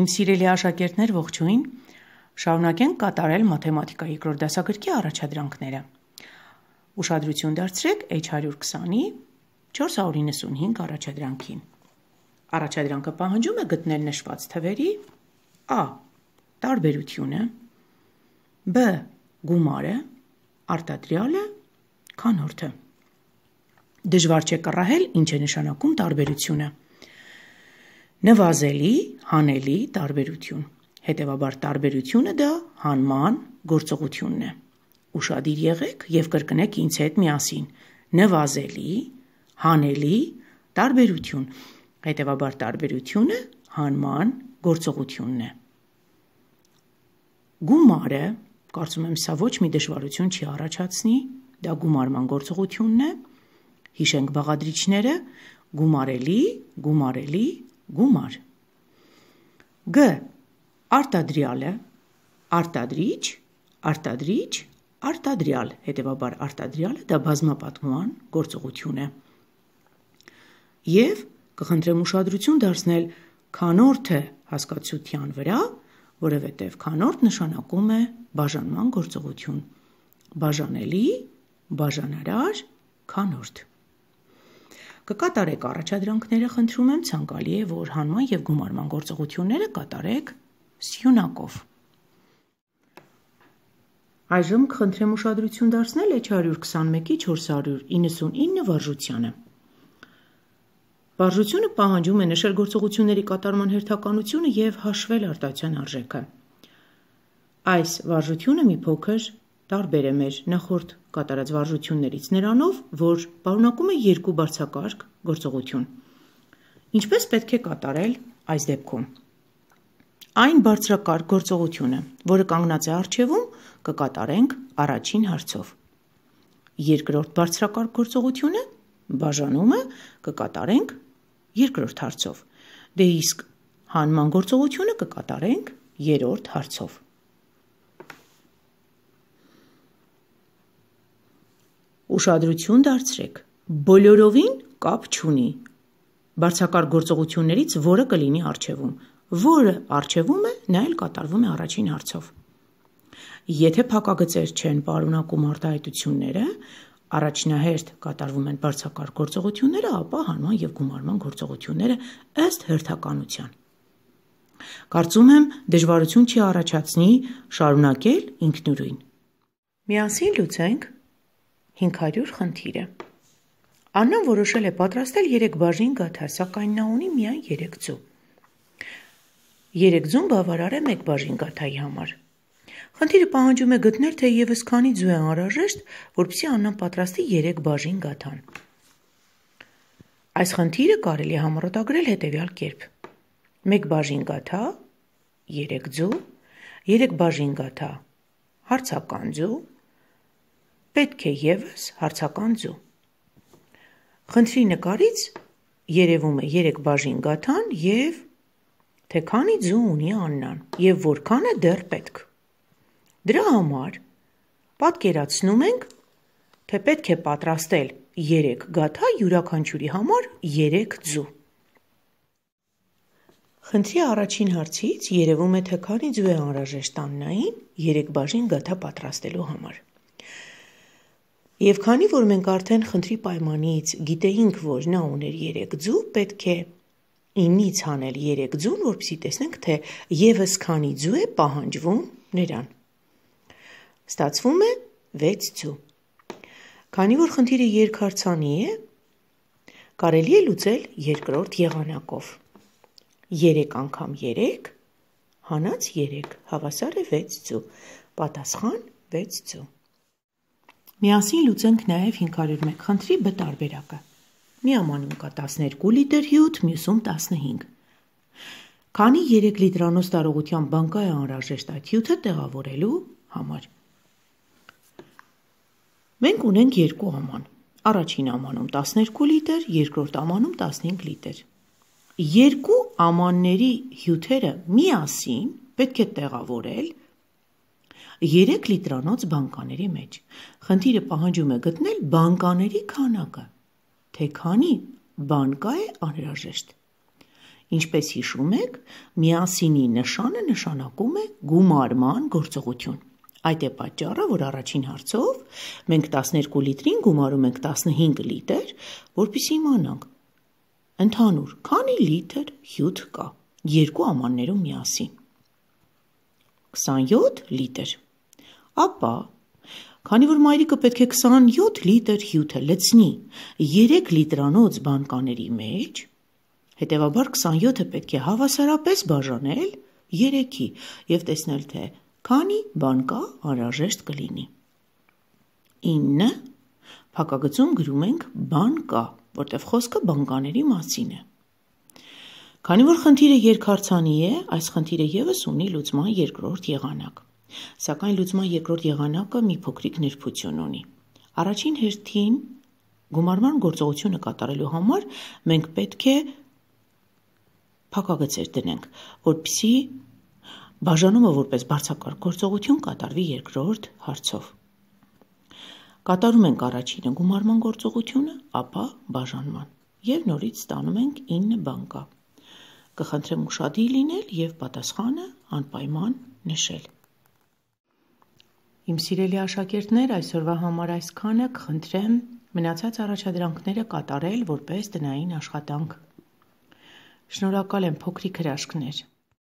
Իմ սիրելի աշակերտներ ողջույն։ Շարունակենք կատարել մաթեմատիկայի երկրորդ դասագրքի առաջադրանքները։ Ուշադրություն դարձրեք H120-ի 495 առաջադրանքին։ Առաջադրանքը պահանջում է գտնել նշված թվերի A. տարբերությունը, B. գումարը, արտադրյալը, քանորդը։ Դժվար չէ կռահել ինչ է նշանակում տարբերությունը նվազելի, հանելի տարբերություն։ Հետևաբար տարբերությունը դա հանման գործողությունն է։ Ուշադիր եղեք եւ կրկնեք ինձ հետ միասին. նվազելի, հանելի տարբերություն։ Հետևաբար տարբերությունը հանման գործողությունն է։ Գումարը, կարծում եմ, սա ոչ մի դժվարություն չի առաջացնի, դա գումարման գործողությունն է։ Հիշենք բաղադրիչները՝ գումարելի, գումարելի, գումար։ Գ. Արտադրյալը, արտադրիչ, արտադրիչ, արտադրյալ, հետևաբար արտադրյալը դա բազմապատմման գործողություն է։ Եվ կխնդրեմ ուշադրություն դարձնել քանորդը հասկացության վրա, որովհետև քանորդ նշանակում է բաժանման գործողություն։ Բաժանելի, բաժանարար, քանորդ։ Կկատարեք առաջադրանքները, խնդրում եմ ցանկալի է, որ հանման եւ գումարման գործողությունները կատարեք սյունակով։ Այժմ կխնդրեմ ուշադրություն դարձնել H121-ի 499 վարժությանը։ Վարժությունը պահանջում է նշել գործողությունների կատարման հերթականությունը եւ հաշվել արտացան արժեքը։ Այս վարժությունը մի փոքր տարբեր է մեր նախորդ կատարած վարժություններից նրանով, որ պարունակում է երկու բարձակարգ գործողություն։ Ինչպես պետք է կատարել այս դեպքում։ Այն բարձրակարգ գործողությունը, որը կանգնած է արջևում, կկատարենք առաջին հարցով։ Երկրորդ բարձրակարգ գործողությունը բաժանումը կկատարենք երկրորդ հարցով։ Դե իսկ հանման գործողությունը կկատարենք երրորդ հարցով։ Ուշադրություն դարձրեք։ Բոլորովին կապ չունի։ Բարձակարգ գործողություններից որը կլինի արժևում։ Որը արժևում է, նա էլ կատարվում է առաջին հարցով։ Եթե փակագծեր չեն պարունակում արտահայտությունները, առաջնահերթ կատարվում են բարձակարգ գործողությունները, ապա հանման եւ գումարման գործողությունները ըստ հերթականության։ Կարծում եմ, դժվարություն չի առաջացնի շարունակել ինքնուրույն։ Միասին լուծենք 500 խնդիրը։ Աննան որոշել է պատրաստել 3 բաժին գաթար, սակայն նա ունի միայն 3 ձու։ 3 ձուն բավարար է 1 բաժին գաթայի համար։ Խնդիրը պահանջում է գտնել, թե եւս քանի ձու է անհրաժեշտ, որպեսզի Աննան պատրաստի 3 բաժին գաթան։ Այս խնդիրը կարելի է համառոտագրել հետևյալ կերպ. 1 բաժին գաթա, 3 ձու, 3 բաժին գաթա, հարցական ձու, Պետք է եւս հարցական ձու։ Խնդրի նկարից երևում է երեք բաժին գաթան եւ թե քանի ձու ունի Աննան եւ որքանը դեռ պետք։ Դրա համար պատկերացնում ենք, թե պետք է պատրաստել 3 գաթա յուրաքանչյուրի համար 3 ձու։ Խնդրի առաջին հարցից երևում է թե քանի ձու է անհրաժեշտ աննային 3 բաժին գաթա պատրաստելու համար։ Եվ քանի որ մենք արդեն խնդրի պայմանից գիտեինք, որ նա ուներ 3 ձու, պետք է 9-ից հանել 3 ձուն, որպեսզի տեսնենք, թե եւս քանի ձու է պահանջվում նրան։ Ստացվում է 6 ձու։ Քանի որ խնդիրը երկարցանի է, կարելի է լուծել երկրորդ եղանակով։ 3 անգամ 3 հանած 3 հավասար է 6 ձու։ Պատասխան 6 ձու։ Միասին լուծենք նաև 501 խնդրի բ տարբերակը։ Մի ամանում կա 12 լիտր հյութ, մյուսում 15։ Քանի 3 լիտրանոց տարողության բանկա է անհրաժեշտ այդ հյութը տեղավորելու համար։ Մենք ունենք երկու աման։ Առաջին ամանում 12 լիտր, երկրորդ ամանում 15 լիտր։ Երկու ամանների հյութերը միասին պետք է տեղավորել 1 3 լիտրանոց բանկաների մեջ։ Խնդիրը պահանջում է գտնել բանկաների քանակը։ Թե քանի բանկա է անհրաժեշտ։ Ինչպես հիշում եք, միասինի նշանը նշանակում է գումարման գործողություն։ Այդ է պատճառը, որ առաջին հարցով մենք 12 լիտրին գումարում ենք 15 լիտր, որpիսի իմանանք ընդհանուր քանի լիտր հյութ կա երկու ամաններում միասին։ 27 լիտր Ապա, քանի որ մայրիկը պետք է 27 լիտր հյութը լցնի 3 լիտրանոց բանկաների մեջ, հետևաբար 27-ը պետք է հավասարապես բաժանել 3-ի եւ տեսնել թե քանի բանկա անհրաժեշտ կլինի։ 9 փակագծում գրում ենք բանկա, որտեղ խոսքը բանկաների մասին է։ Քանի որ խնդիրը երկարցանի է, այս խնդիրը եւս ունի լուծման երկրորդ եղանակ։ Սակայն լուծման երկրորդ եղանակը մի փոքրիկ ներփություն ունի։ Առաջին հերթին գումարման գործողությունը կատարելու համար մենք պետք է փակագծեր դնենք, որpիսի բաժանումը որպես բարձակարգ գործողություն կատարվի երկրորդ հարցով։ Կատարում ենք առաջինը գումարման գործողությունը, ապա բաժանման եւ նորից ստանում ենք 9 բանկա։ Կխնդրեմ ուշադիր լինել եւ պատասխանը անպայման նշել։ Իմ սիրելի աշակերտներ, այսօրվա համար այսքանը կխնդրեմ մնացած առաջադրանքները կատարել որպես տնային աշխատանք։ Շնորհակալ եմ փոքրիկ հրաշքներ։